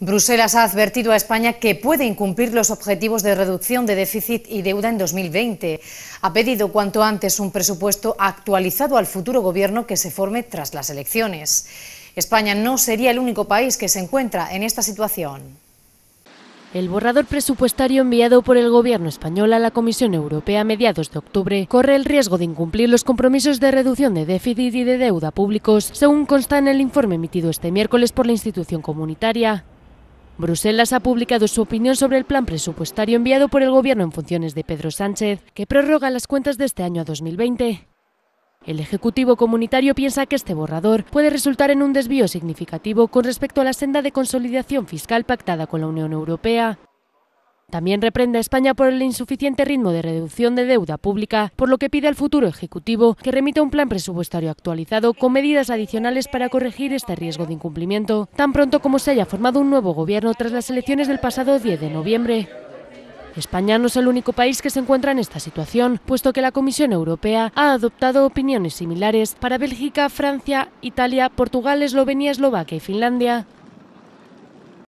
Bruselas ha advertido a España que puede incumplir los objetivos de reducción de déficit y deuda en 2020. Ha pedido cuanto antes un presupuesto actualizado al futuro gobierno que se forme tras las elecciones. España no sería el único país que se encuentra en esta situación. El borrador presupuestario enviado por el Gobierno español a la Comisión Europea a mediados de octubre corre el riesgo de incumplir los compromisos de reducción de déficit y de deuda públicos, según consta en el informe emitido este miércoles por la institución comunitaria. Bruselas ha publicado su opinión sobre el plan presupuestario enviado por el Gobierno en funciones de Pedro Sánchez, que prorroga las cuentas de este año a 2020. El Ejecutivo Comunitario piensa que este borrador puede resultar en un desvío significativo con respecto a la senda de consolidación fiscal pactada con la Unión Europea, también reprende a España por el insuficiente ritmo de reducción de deuda pública, por lo que pide al futuro Ejecutivo que remita un plan presupuestario actualizado con medidas adicionales para corregir este riesgo de incumplimiento, tan pronto como se haya formado un nuevo gobierno tras las elecciones del pasado 10 de noviembre. España no es el único país que se encuentra en esta situación, puesto que la Comisión Europea ha adoptado opiniones similares para Bélgica, Francia, Italia, Portugal, Eslovenia, Eslovaquia y Finlandia.